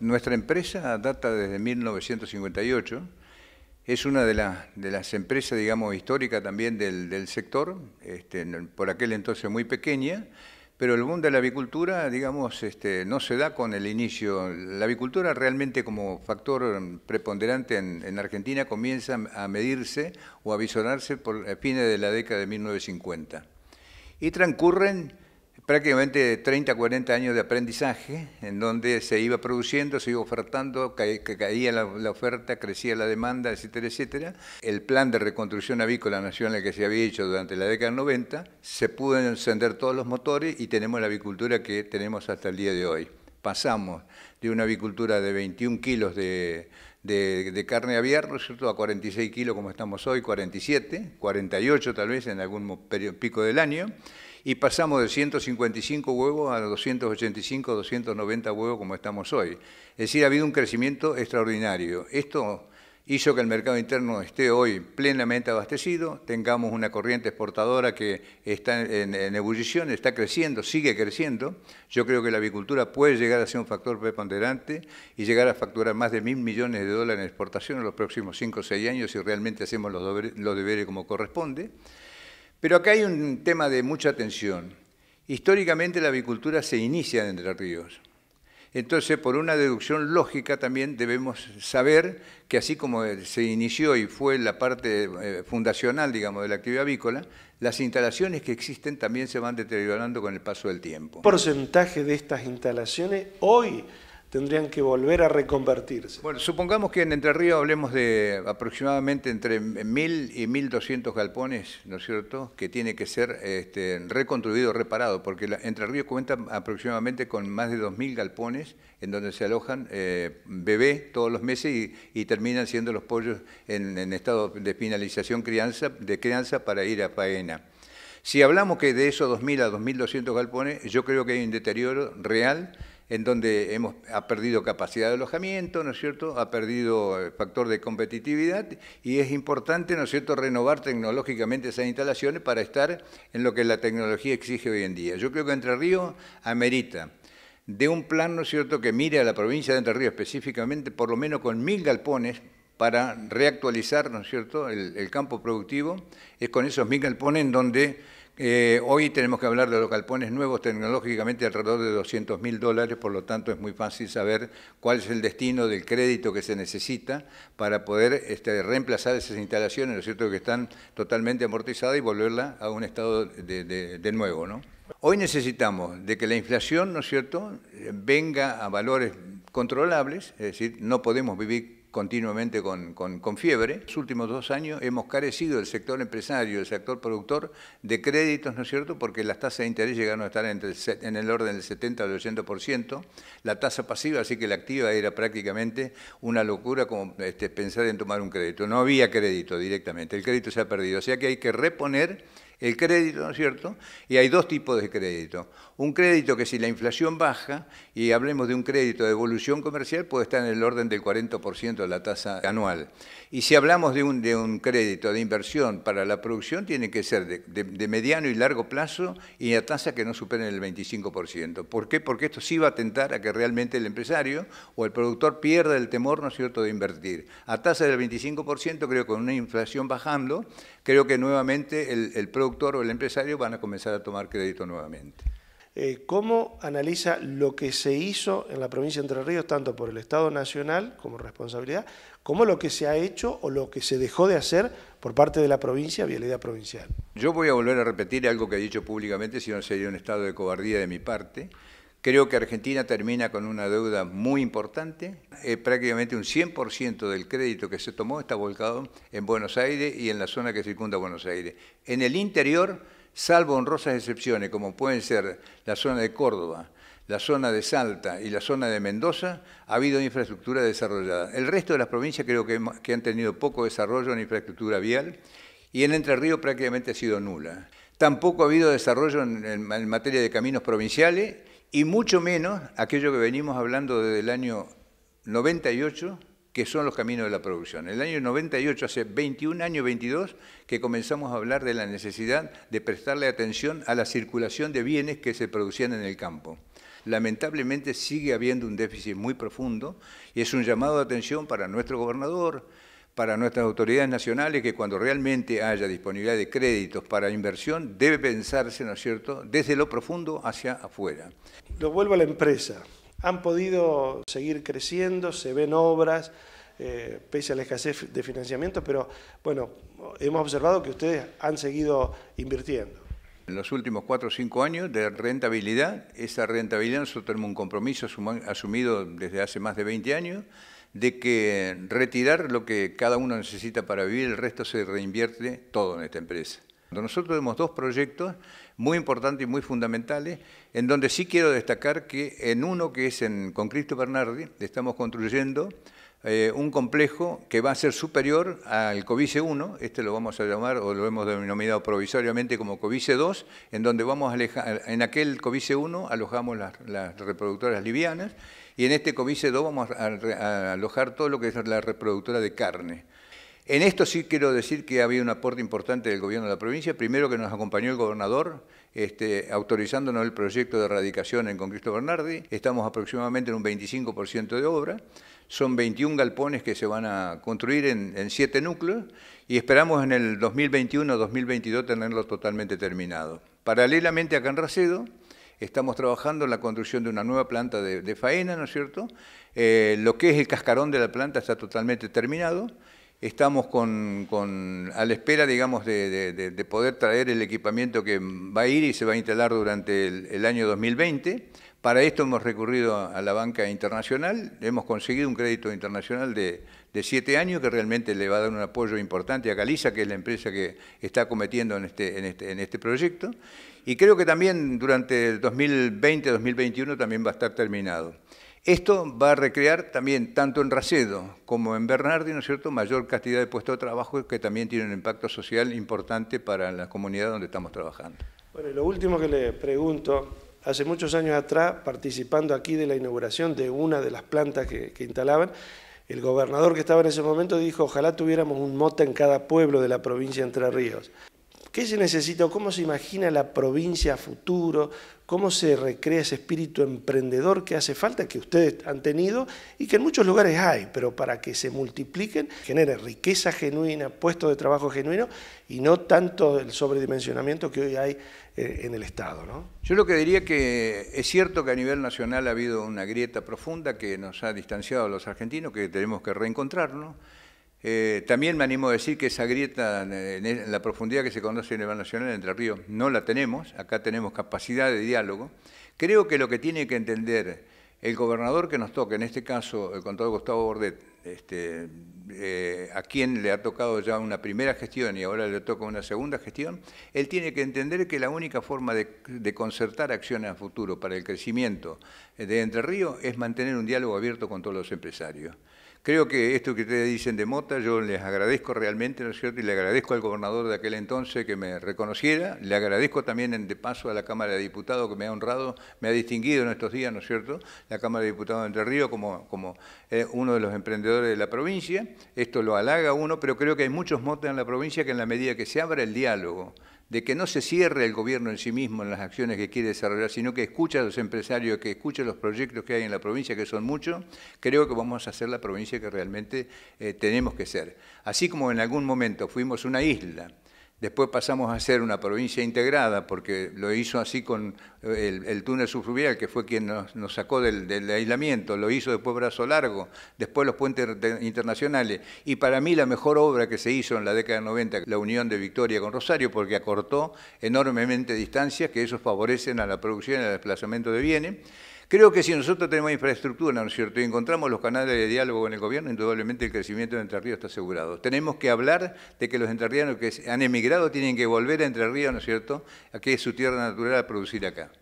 Nuestra empresa data desde 1958, es una de, las empresas, digamos, históricas también del, sector, este, por aquel entonces muy pequeña, pero el boom de la avicultura, digamos, este, no se da con el inicio. La avicultura realmente como factor preponderante en, Argentina comienza a medirse o a visionarse por a fines de la década de 1950. Y transcurren prácticamente 30, 40 años de aprendizaje, en donde se iba produciendo, se iba ofertando, caía, caía la, oferta, crecía la demanda, etcétera, etcétera. El plan de reconstrucción avícola nacional que se había hecho durante la década del 90, se pudo encender todos los motores y tenemos la avicultura que tenemos hasta el día de hoy. Pasamos de una avicultura de 21 kilos de, carne de, carne aviar, cierto?, a 46 kilos como estamos hoy, 47, 48 tal vez en algún pico del año, y pasamos de 155 huevos a 285, 290 huevos como estamos hoy. Es decir, ha habido un crecimiento extraordinario. Esto hizo que el mercado interno esté hoy plenamente abastecido, tengamos una corriente exportadora que está en, ebullición, está creciendo, sigue creciendo. Yo creo que la avicultura puede llegar a ser un factor preponderante y llegar a facturar más de mil millones de dólares en exportación en los próximos 5 o 6 años si realmente hacemos los, deberes como corresponde. Pero acá hay un tema de mucha atención. Históricamente la avicultura se inicia en Entre Ríos. Entonces, por una deducción lógica también debemos saber que así como se inició y fue la parte eh, fundacional, digamos, de la actividad avícola, las instalaciones que existen también se van deteriorando con el paso del tiempo. porcentaje de estas instalaciones hoy tendrían que volver a reconvertirse. Bueno, supongamos que en Entre Ríos hablemos de aproximadamente entre 1.000 y 1.200 galpones, ¿no es cierto?, que tiene que ser este, reconstruido, reparado, porque Entre Ríos cuenta aproximadamente con más de 2.000 galpones en donde se alojan eh, bebés todos los meses y, terminan siendo los pollos en, estado de finalización crianza, de crianza para ir a faena. Si hablamos que de esos 2.000 a 2.200 galpones, yo creo que hay un deterioro real en donde hemos, ha perdido capacidad de alojamiento, ¿no es cierto?, ha perdido eh, factor de competitividad y es importante, ¿no es cierto?, renovar tecnológicamente esas instalaciones para estar en lo que la tecnología exige hoy en día. Yo creo que Entre Ríos amerita de un plan, ¿no es cierto?, que mire a la provincia de Entre Ríos específicamente, por lo menos con mil galpones, para reactualizar, ¿no es cierto?, el, el campo productivo, es con esos mil galpones en donde eh, hoy tenemos que hablar de los calpones nuevos, tecnológicamente alrededor de 200 mil dólares, por lo tanto es muy fácil saber cuál es el destino del crédito que se necesita para poder este, reemplazar esas instalaciones, ¿no es cierto?, que están totalmente amortizadas y volverla a un estado de, de nuevo, ¿no? Hoy necesitamos de que la inflación, ¿no es cierto?, venga a valores controlables, es decir, no podemos vivir continuamente con, fiebre. los últimos dos años hemos carecido del sector empresario, del sector productor de créditos, ¿no es cierto?, porque las tasas de interés llegaron a estar en el orden del 70 al 80%, la tasa pasiva, así que la activa era prácticamente una locura como este, pensar en tomar un crédito. No había crédito directamente, el crédito se ha perdido, o sea que hay que reponer el crédito, ¿no es cierto? Y hay dos tipos de crédito. Un crédito que si la inflación baja, y hablemos de un crédito de evolución comercial, puede estar en el orden del 40% de la tasa anual. Y si hablamos de un, crédito de inversión para la producción, tiene que ser de, mediano y largo plazo y a tasa que no superen el 25%. ¿Por qué? Porque esto sí va a tentar a que realmente el empresario o el productor pierda el temor, ¿no es cierto?, de invertir. A tasa del 25%, creo que con una inflación bajando, creo que nuevamente el, el doctor o el empresario van a comenzar a tomar crédito nuevamente. Eh, ¿Cómo analiza lo que se hizo en la provincia de Entre Ríos, tanto por el Estado Nacional como responsabilidad, como lo que se ha hecho o lo que se dejó de hacer por parte de la provincia, Vialidad Provincial? Yo voy a volver a repetir algo que he dicho públicamente, si no sería un estado de cobardía de mi parte. Creo que Argentina termina con una deuda muy importante. Eh, prácticamente un 100% del crédito que se tomó está volcado en Buenos Aires y en la zona que circunda Buenos Aires. En el interior, salvo honrosas excepciones, como pueden ser la zona de Córdoba, la zona de Salta y la zona de Mendoza, ha habido infraestructura desarrollada. El resto de las provincias creo que, han tenido poco desarrollo en infraestructura vial y en Entre Ríos prácticamente ha sido nula. Tampoco ha habido desarrollo en materia de caminos provinciales y mucho menos aquello que venimos hablando desde el año 98, que son los caminos de la producción. el año 98, hace 21 años, 22, que comenzamos a hablar de la necesidad de prestarle atención a la circulación de bienes que se producían en el campo. Lamentablemente sigue habiendo un déficit muy profundo y es un llamado de atención para nuestro gobernador, para nuestras autoridades nacionales que cuando realmente haya disponibilidad de créditos para inversión debe pensarse, ¿no es cierto?, desde lo profundo hacia afuera. Lo vuelvo a la empresa. Han podido seguir creciendo, se ven obras, eh, pese a la escasez de financiamiento, pero bueno, hemos observado que ustedes han seguido invirtiendo. En los últimos cuatro o cinco años de rentabilidad, esa rentabilidad nosotros tenemos un compromiso asumido desde hace más de 20 años, de que retirar lo que cada uno necesita para vivir, el resto se reinvierte todo en esta empresa. Nosotros tenemos dos proyectos muy importantes y muy fundamentales, en donde sí quiero destacar que en uno que es en, con Cristo Bernardi, estamos construyendo eh, un complejo que va a ser superior al COVICE 1, este lo vamos a llamar o lo hemos denominado provisoriamente como COVICE 2, en donde vamos a alejar, en aquel COVICE 1 alojamos las, reproductoras livianas y en este COVICE 2 vamos a, alojar todo lo que es la reproductora de carne. En esto sí quiero decir que ha habido un aporte importante del gobierno de la provincia, primero que nos acompañó el gobernador este, autorizándonos el proyecto de erradicación en con Bernardi. Estamos aproximadamente en un 25% de obra. Son 21 galpones que se van a construir en, siete 7 núcleos y esperamos en el 2021-2022 tenerlos totalmente terminados... Paralelamente a en Racedo, estamos trabajando en la construcción de una nueva planta de, faena, ¿no es cierto? Eh, lo que es el cascarón de la planta está totalmente terminado estamos a la espera, digamos, de, poder traer el equipamiento que va a ir y se va a instalar durante el, año 2020. Para esto hemos recurrido a la banca internacional, hemos conseguido un crédito internacional de, de siete años que realmente le va a dar un apoyo importante a Caliza, que es la empresa que está cometiendo en este, en este, este proyecto. Y creo que también durante el 2020-2021 también va a estar terminado. Esto va a recrear también, tanto en Racedo como en Bernardi, ¿no es cierto?, mayor cantidad de puestos de trabajo que también tiene un impacto social importante para la comunidad donde estamos trabajando. Bueno, lo último que le pregunto, hace muchos años atrás, participando aquí de la inauguración de una de las plantas que, que instalaban, el gobernador que estaba en ese momento dijo, ojalá tuviéramos un mota en cada pueblo de la provincia de Entre Ríos. ¿Qué se necesita cómo se imagina la provincia a futuro? ¿Cómo se recrea ese espíritu emprendedor que hace falta, que ustedes han tenido y que en muchos lugares hay, pero para que se multipliquen, genere riqueza genuina, puestos de trabajo genuino y no tanto el sobredimensionamiento que hoy hay eh, en el Estado? Yo lo que diría que es cierto que a nivel nacional ha habido una grieta profunda que nos ha distanciado a los argentinos, que tenemos que reencontrarnos. Eh, también me animo a decir que esa grieta en la profundidad que se conoce el nivel nacional Entre Ríos no la tenemos, acá tenemos capacidad de diálogo. Creo que lo que tiene que entender el gobernador que nos toca, en este caso el contador Gustavo Bordet, este, eh, a quien le ha tocado ya una primera gestión y ahora le toca una segunda gestión, él tiene que entender que la única forma de, concertar acciones a futuro para el crecimiento de Entre Ríos es mantener un diálogo abierto con todos los empresarios. Creo que esto que ustedes dicen de Mota, yo les agradezco realmente, ¿no es cierto? Y le agradezco al gobernador de aquel entonces que me reconociera, le agradezco también de paso a la Cámara de Diputados que me ha honrado, me ha distinguido en estos días, ¿no es cierto? La Cámara de Diputados de Entre Ríos como, eh, uno de los emprendedores de la provincia, esto lo halaga uno, pero creo que hay muchos motes en la provincia que en la medida que se abra el diálogo, de que no se cierre el gobierno en sí mismo en las acciones que quiere desarrollar, sino que escucha a los empresarios, que escucha los proyectos que hay en la provincia, que son muchos, creo que vamos a ser la provincia que realmente eh, tenemos que ser. Así como en algún momento fuimos una isla, Después pasamos a ser una provincia integrada, porque lo hizo así con eh, el, túnel subfluvial, que fue quien nos, sacó del, aislamiento, lo hizo después Brazo Largo, después los puentes internacionales. Y para mí la mejor obra que se hizo en la década de 90, la unión de Victoria con Rosario, porque acortó enormemente distancias que eso favorecen a la producción y al desplazamiento de bienes. Creo que si nosotros tenemos infraestructura, ¿no es cierto?, y encontramos los canales de diálogo con el gobierno, indudablemente el crecimiento de Entre Ríos está asegurado. Tenemos que hablar de que los entrerrianos que han emigrado tienen que volver a Entre Ríos, ¿no es cierto?, a que es su tierra natural a producir acá.